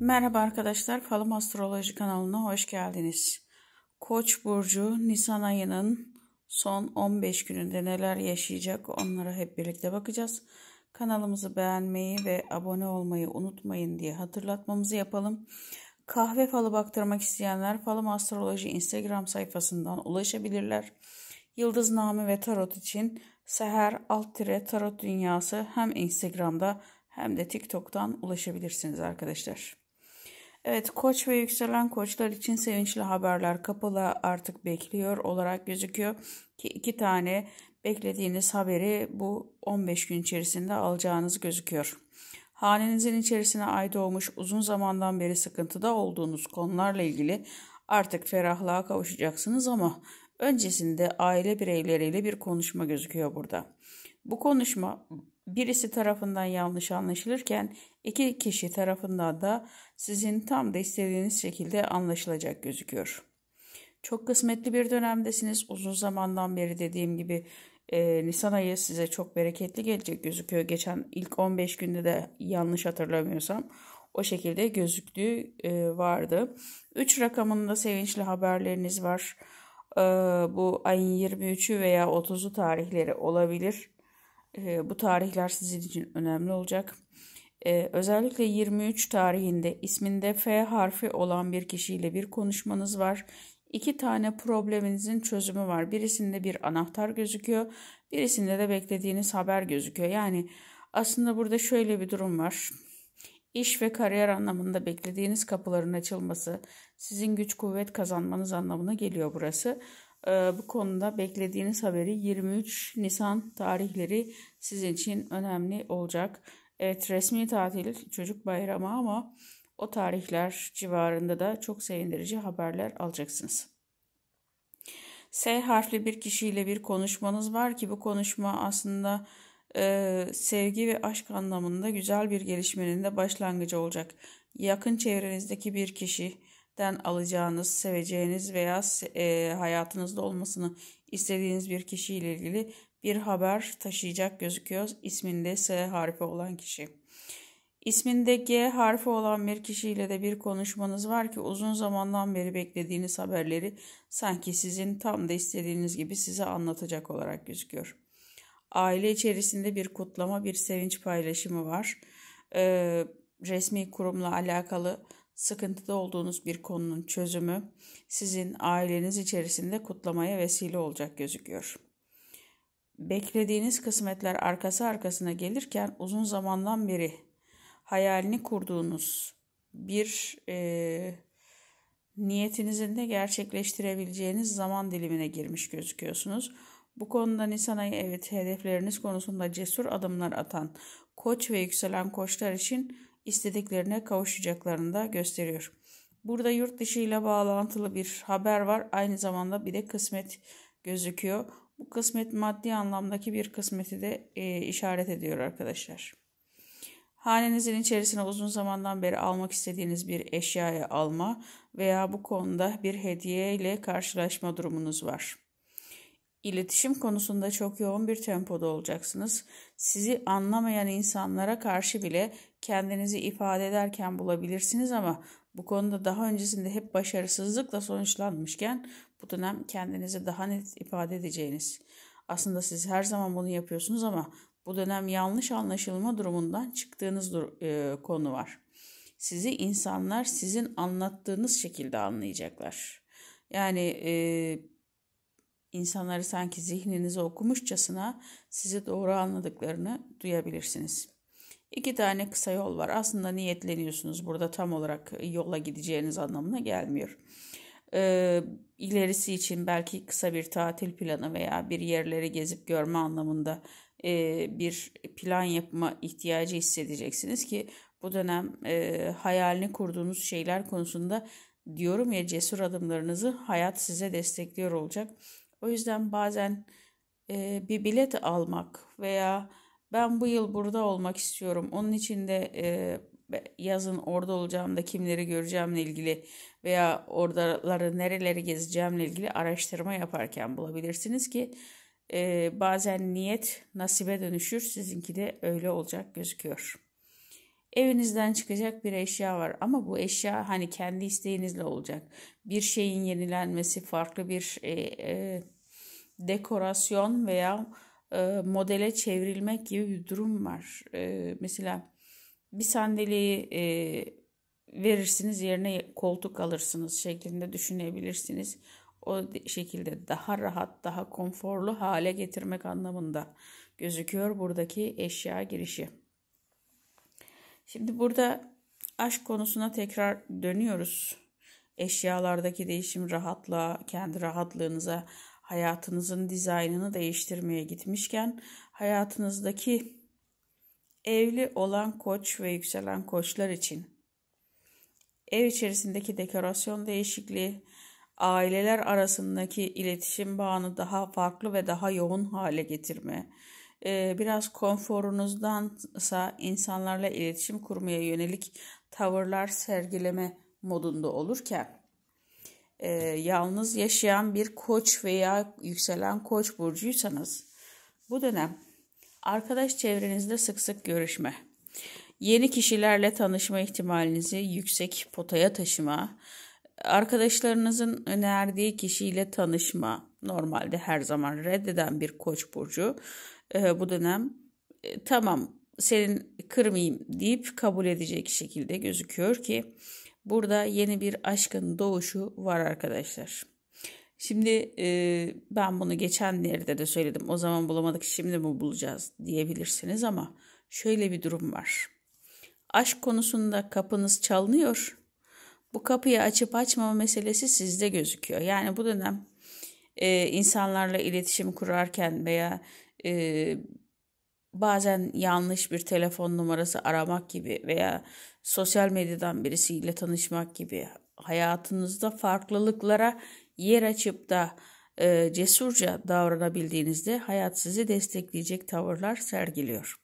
Merhaba arkadaşlar, Falım Astroloji kanalına hoş geldiniz. Koç burcu Nisan ayının son 15 gününde neler yaşayacak onlara hep birlikte bakacağız. Kanalımızı beğenmeyi ve abone olmayı unutmayın diye hatırlatmamızı yapalım. Kahve falı baktırmak isteyenler Falım Astroloji Instagram sayfasından ulaşabilirler. Yıldız namı ve tarot için Seher alt tarot dünyası hem Instagram'da hem de TikTok'tan ulaşabilirsiniz arkadaşlar. Evet koç ve yükselen koçlar için sevinçli haberler kapalı artık bekliyor olarak gözüküyor ki iki tane beklediğiniz haberi bu 15 gün içerisinde alacağınız gözüküyor. Hanenizin içerisine ay doğmuş uzun zamandan beri sıkıntıda olduğunuz konularla ilgili artık ferahlığa kavuşacaksınız ama öncesinde aile bireyleriyle bir konuşma gözüküyor burada. Bu konuşma birisi tarafından yanlış anlaşılırken iki kişi tarafından da sizin tam da istediğiniz şekilde anlaşılacak gözüküyor. Çok kısmetli bir dönemdesiniz. Uzun zamandan beri dediğim gibi e, Nisan ayı size çok bereketli gelecek gözüküyor. Geçen ilk 15 günde de yanlış hatırlamıyorsam o şekilde gözüktüğü e, vardı. 3 rakamında sevinçli haberleriniz var. E, bu ayın 23'ü veya 30'u tarihleri olabilir. E, bu tarihler sizin için önemli olacak. E, özellikle 23 tarihinde isminde F harfi olan bir kişiyle bir konuşmanız var. İki tane probleminizin çözümü var. Birisinde bir anahtar gözüküyor, birisinde de beklediğiniz haber gözüküyor. Yani aslında burada şöyle bir durum var. İş ve kariyer anlamında beklediğiniz kapıların açılması, sizin güç kuvvet kazanmanız anlamına geliyor burası. Ee, bu konuda beklediğiniz haberi 23 Nisan tarihleri sizin için önemli olacak. Evet resmi tatil çocuk bayramı ama o tarihler civarında da çok sevindirici haberler alacaksınız. S harfli bir kişiyle bir konuşmanız var ki bu konuşma aslında e, sevgi ve aşk anlamında güzel bir gelişmenin de başlangıcı olacak. Yakın çevrenizdeki bir kişi, den alacağınız, seveceğiniz veya e, hayatınızda olmasını istediğiniz bir kişiyle ilgili bir haber taşıyacak gözüküyor. İsminde S harfi olan kişi. İsminde G harfi olan bir kişiyle de bir konuşmanız var ki uzun zamandan beri beklediğiniz haberleri sanki sizin tam da istediğiniz gibi size anlatacak olarak gözüküyor. Aile içerisinde bir kutlama, bir sevinç paylaşımı var. Ee, resmi kurumla alakalı sıkıntıda olduğunuz bir konunun çözümü sizin aileniz içerisinde kutlamaya vesile olacak gözüküyor. Beklediğiniz kısmetler arkası arkasına gelirken uzun zamandan beri hayalini kurduğunuz bir e, niyetinizin de gerçekleştirebileceğiniz zaman dilimine girmiş gözüküyorsunuz. Bu konuda Nisan ayı evet hedefleriniz konusunda cesur adımlar atan koç ve yükselen koçlar için istediklerine kavuşacaklarını da gösteriyor. Burada yurt dışı ile bağlantılı bir haber var. Aynı zamanda bir de kısmet gözüküyor. Bu kısmet maddi anlamdaki bir kısmeti de e, işaret ediyor arkadaşlar. Hanenizin içerisine uzun zamandan beri almak istediğiniz bir eşyayı alma veya bu konuda bir hediye ile karşılaşma durumunuz var. İletişim konusunda çok yoğun bir tempoda olacaksınız. Sizi anlamayan insanlara karşı bile kendinizi ifade ederken bulabilirsiniz ama bu konuda daha öncesinde hep başarısızlıkla sonuçlanmışken bu dönem kendinizi daha net ifade edeceğiniz. Aslında siz her zaman bunu yapıyorsunuz ama bu dönem yanlış anlaşılma durumundan çıktığınız dur- e, konu var. Sizi insanlar sizin anlattığınız şekilde anlayacaklar. Yani e, İnsanları sanki zihninizi okumuşçasına sizi doğru anladıklarını duyabilirsiniz. İki tane kısa yol var. Aslında niyetleniyorsunuz. Burada tam olarak e, yola gideceğiniz anlamına gelmiyor. Ee, ilerisi için belki kısa bir tatil planı veya bir yerleri gezip görme anlamında e, bir plan yapma ihtiyacı hissedeceksiniz ki bu dönem e, hayalini kurduğunuz şeyler konusunda diyorum ya cesur adımlarınızı hayat size destekliyor olacak. O yüzden bazen e, bir bilet almak veya ben bu yıl burada olmak istiyorum. Onun için de e, yazın orada olacağım da kimleri göreceğimle ilgili veya oradaları nereleri gezeceğimle ilgili araştırma yaparken bulabilirsiniz ki e, bazen niyet nasibe dönüşür. Sizinki de öyle olacak gözüküyor. Evinizden çıkacak bir eşya var ama bu eşya hani kendi isteğinizle olacak. Bir şeyin yenilenmesi, farklı bir e, e, dekorasyon veya e, modele çevrilmek gibi bir durum var. E, mesela bir sandalyeyi e, verirsiniz yerine koltuk alırsınız şeklinde düşünebilirsiniz. O şekilde daha rahat, daha konforlu hale getirmek anlamında gözüküyor buradaki eşya girişi. Şimdi burada aşk konusuna tekrar dönüyoruz. Eşyalardaki değişim rahatla, kendi rahatlığınıza, hayatınızın dizaynını değiştirmeye gitmişken hayatınızdaki evli olan koç ve yükselen koçlar için ev içerisindeki dekorasyon değişikliği, aileler arasındaki iletişim bağını daha farklı ve daha yoğun hale getirme, ee, biraz konforunuzdansa insanlarla iletişim kurmaya yönelik tavırlar sergileme modunda olurken e, yalnız yaşayan bir koç veya yükselen koç burcuysanız bu dönem arkadaş çevrenizde sık sık görüşme, yeni kişilerle tanışma ihtimalinizi yüksek potaya taşıma, arkadaşlarınızın önerdiği kişiyle tanışma normalde her zaman reddeden bir koç burcu e, bu dönem e, tamam senin kırmayayım deyip kabul edecek şekilde gözüküyor ki burada yeni bir aşkın doğuşu var arkadaşlar. Şimdi e, ben bunu geçenlerde de söyledim. O zaman bulamadık şimdi mi bulacağız diyebilirsiniz ama şöyle bir durum var. Aşk konusunda kapınız çalınıyor. Bu kapıyı açıp açmama meselesi sizde gözüküyor. Yani bu dönem e, insanlarla iletişim kurarken veya e, bazen yanlış bir telefon numarası aramak gibi veya sosyal medyadan birisiyle tanışmak gibi hayatınızda farklılıklara yer açıp da e, cesurca davranabildiğinizde hayat sizi destekleyecek tavırlar sergiliyor.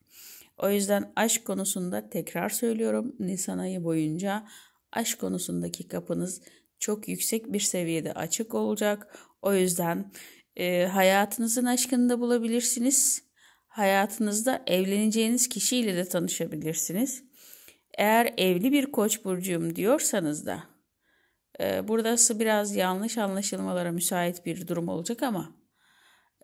O yüzden aşk konusunda tekrar söylüyorum Nisan ayı boyunca aşk konusundaki kapınız çok yüksek bir seviyede açık olacak. O yüzden e, hayatınızın aşkını da bulabilirsiniz. Hayatınızda evleneceğiniz kişiyle de tanışabilirsiniz. Eğer evli bir koç burcuyum diyorsanız da e, burası biraz yanlış anlaşılmalara müsait bir durum olacak ama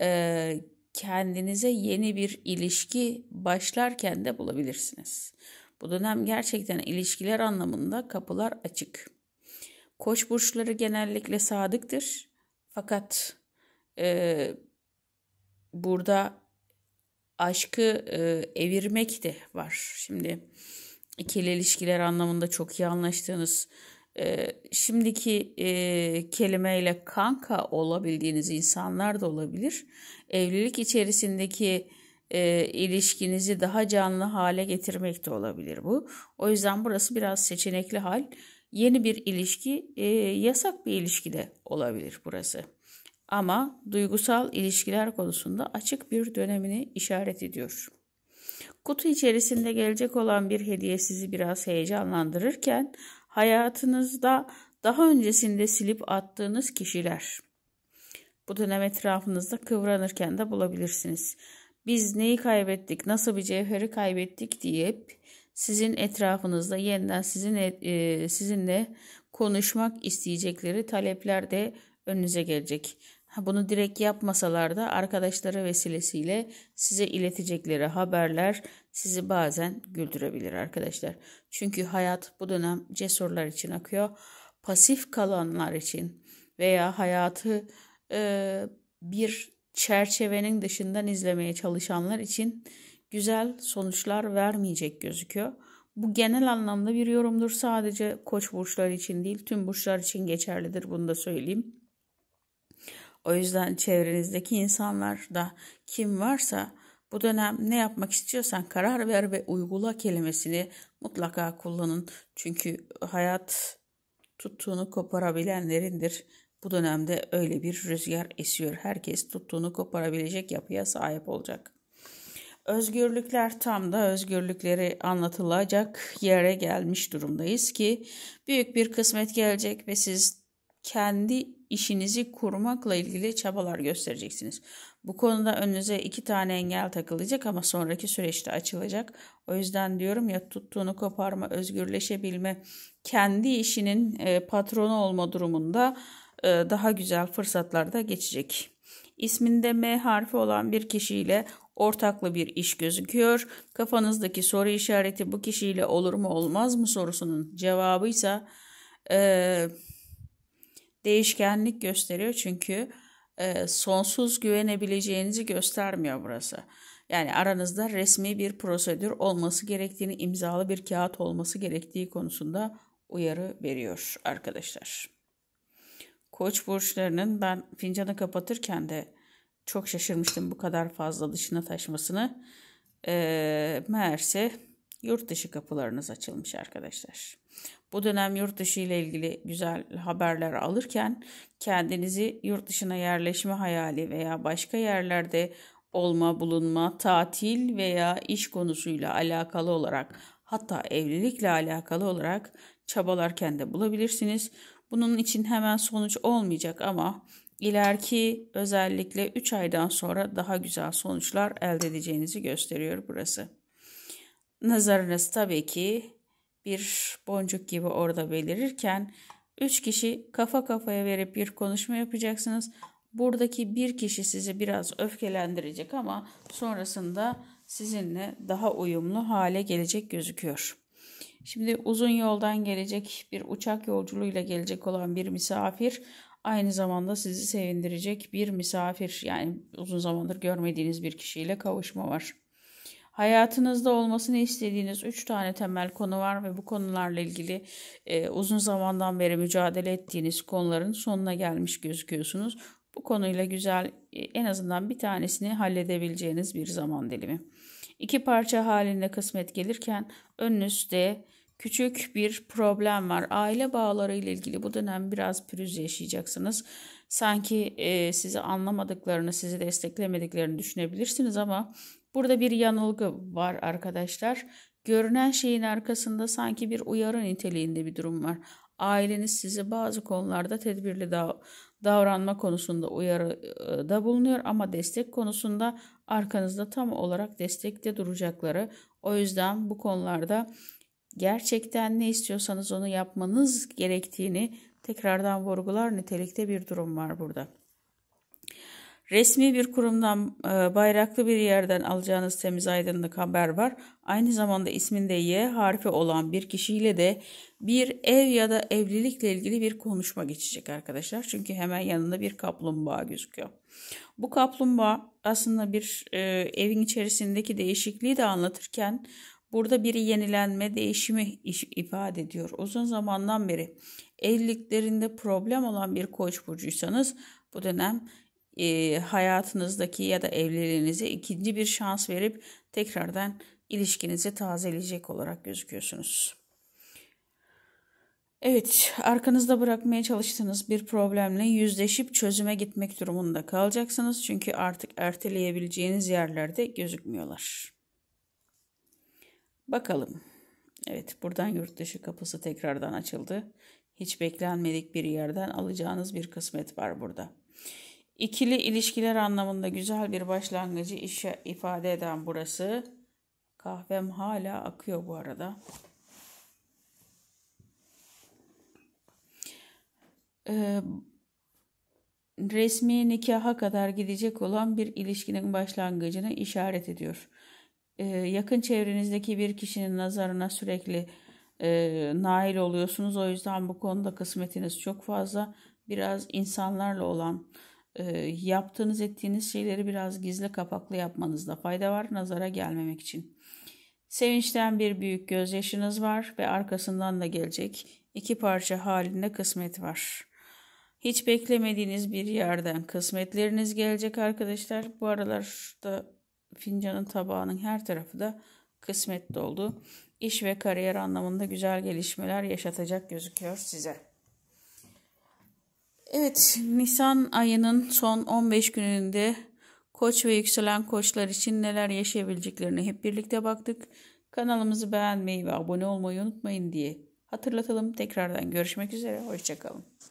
e, kendinize yeni bir ilişki başlarken de bulabilirsiniz. Bu dönem gerçekten ilişkiler anlamında kapılar açık. Koç burçları genellikle sadıktır. Fakat e, burada aşkı e, evirmek de var. Şimdi ikili ilişkiler anlamında çok iyi anlaştığınız e, şimdiki e, kelimeyle kanka olabildiğiniz insanlar da olabilir. Evlilik içerisindeki e, ilişkinizi daha canlı hale getirmek de olabilir bu. O yüzden burası biraz seçenekli hal. Yeni bir ilişki, e, yasak bir ilişki de olabilir burası ama duygusal ilişkiler konusunda açık bir dönemini işaret ediyor. Kutu içerisinde gelecek olan bir hediye sizi biraz heyecanlandırırken hayatınızda daha öncesinde silip attığınız kişiler. Bu dönem etrafınızda kıvranırken de bulabilirsiniz. Biz neyi kaybettik, nasıl bir cevheri kaybettik diye, sizin etrafınızda yeniden sizin e, sizinle konuşmak isteyecekleri talepler de önünüze gelecek. Bunu direkt yapmasalar da arkadaşları vesilesiyle size iletecekleri haberler sizi bazen güldürebilir arkadaşlar. Çünkü hayat bu dönem cesurlar için akıyor. Pasif kalanlar için veya hayatı e, bir çerçevenin dışından izlemeye çalışanlar için güzel sonuçlar vermeyecek gözüküyor. Bu genel anlamda bir yorumdur. Sadece koç burçları için değil tüm burçlar için geçerlidir bunu da söyleyeyim. O yüzden çevrenizdeki insanlarda kim varsa bu dönem ne yapmak istiyorsan karar ver ve uygula kelimesini mutlaka kullanın. Çünkü hayat tuttuğunu koparabilenlerindir. Bu dönemde öyle bir rüzgar esiyor. Herkes tuttuğunu koparabilecek yapıya sahip olacak. Özgürlükler tam da özgürlükleri anlatılacak yere gelmiş durumdayız ki büyük bir kısmet gelecek ve siz kendi işinizi kurmakla ilgili çabalar göstereceksiniz. Bu konuda önünüze iki tane engel takılacak ama sonraki süreçte açılacak. O yüzden diyorum ya tuttuğunu koparma, özgürleşebilme, kendi işinin e, patronu olma durumunda e, daha güzel fırsatlarda geçecek. İsminde M harfi olan bir kişiyle ortaklı bir iş gözüküyor. Kafanızdaki soru işareti bu kişiyle olur mu olmaz mı sorusunun cevabıysa ise değişkenlik gösteriyor çünkü e, sonsuz güvenebileceğinizi göstermiyor burası. Yani aranızda resmi bir prosedür olması gerektiğini, imzalı bir kağıt olması gerektiği konusunda uyarı veriyor arkadaşlar. Koç burçlarının ben fincanı kapatırken de çok şaşırmıştım bu kadar fazla dışına taşmasını. E, meğerse yurt dışı kapılarınız açılmış arkadaşlar. Bu dönem yurt dışı ile ilgili güzel haberler alırken kendinizi yurt dışına yerleşme hayali veya başka yerlerde olma, bulunma, tatil veya iş konusuyla alakalı olarak hatta evlilikle alakalı olarak çabalarken de bulabilirsiniz. Bunun için hemen sonuç olmayacak ama ileriki özellikle 3 aydan sonra daha güzel sonuçlar elde edeceğinizi gösteriyor burası. Nazarınız tabii ki bir boncuk gibi orada belirirken üç kişi kafa kafaya verip bir konuşma yapacaksınız. Buradaki bir kişi sizi biraz öfkelendirecek ama sonrasında sizinle daha uyumlu hale gelecek gözüküyor. Şimdi uzun yoldan gelecek bir uçak yolculuğuyla gelecek olan bir misafir aynı zamanda sizi sevindirecek bir misafir yani uzun zamandır görmediğiniz bir kişiyle kavuşma var. Hayatınızda olmasını istediğiniz üç tane temel konu var ve bu konularla ilgili e, uzun zamandan beri mücadele ettiğiniz konuların sonuna gelmiş gözüküyorsunuz. Bu konuyla güzel e, en azından bir tanesini halledebileceğiniz bir zaman dilimi. İki parça halinde kısmet gelirken önünüzde küçük bir problem var. Aile bağları ile ilgili bu dönem biraz pürüz yaşayacaksınız. Sanki e, sizi anlamadıklarını, sizi desteklemediklerini düşünebilirsiniz ama Burada bir yanılgı var arkadaşlar. Görünen şeyin arkasında sanki bir uyarı niteliğinde bir durum var. Aileniz sizi bazı konularda tedbirli dav davranma konusunda uyarıda ıı, bulunuyor ama destek konusunda arkanızda tam olarak destekte duracakları. O yüzden bu konularda gerçekten ne istiyorsanız onu yapmanız gerektiğini tekrardan vurgular nitelikte bir durum var burada. Resmi bir kurumdan, e, bayraklı bir yerden alacağınız temiz aydınlık haber var. Aynı zamanda isminde Y harfi olan bir kişiyle de bir ev ya da evlilikle ilgili bir konuşma geçecek arkadaşlar. Çünkü hemen yanında bir kaplumbağa gözüküyor. Bu kaplumbağa aslında bir e, evin içerisindeki değişikliği de anlatırken burada bir yenilenme, değişimi ifade ediyor. Uzun zamandan beri evliliklerinde problem olan bir koç burcuysanız bu dönem e, hayatınızdaki ya da evliliğinize ikinci bir şans verip tekrardan ilişkinizi tazeleyecek olarak gözüküyorsunuz. Evet, arkanızda bırakmaya çalıştığınız bir problemle yüzleşip çözüme gitmek durumunda kalacaksınız. Çünkü artık erteleyebileceğiniz yerlerde gözükmüyorlar. Bakalım. Evet, buradan yurt dışı kapısı tekrardan açıldı. Hiç beklenmedik bir yerden alacağınız bir kısmet var burada. İkili ilişkiler anlamında güzel bir başlangıcı işe ifade eden burası. Kahvem hala akıyor bu arada. Ee, resmi nikaha kadar gidecek olan bir ilişkinin başlangıcını işaret ediyor. Ee, yakın çevrenizdeki bir kişinin nazarına sürekli e, nail oluyorsunuz. O yüzden bu konuda kısmetiniz çok fazla. Biraz insanlarla olan e, yaptığınız ettiğiniz şeyleri biraz gizli kapaklı yapmanızda fayda var nazara gelmemek için. Sevinçten bir büyük gözyaşınız var ve arkasından da gelecek iki parça halinde kısmet var. Hiç beklemediğiniz bir yerden kısmetleriniz gelecek arkadaşlar. Bu aralar da fincanın tabağının her tarafı da kısmet doldu. İş ve kariyer anlamında güzel gelişmeler yaşatacak gözüküyor size. Evet, Nisan ayının son 15 gününde koç ve yükselen koçlar için neler yaşayabileceklerini hep birlikte baktık. Kanalımızı beğenmeyi ve abone olmayı unutmayın diye hatırlatalım. Tekrardan görüşmek üzere, hoşçakalın.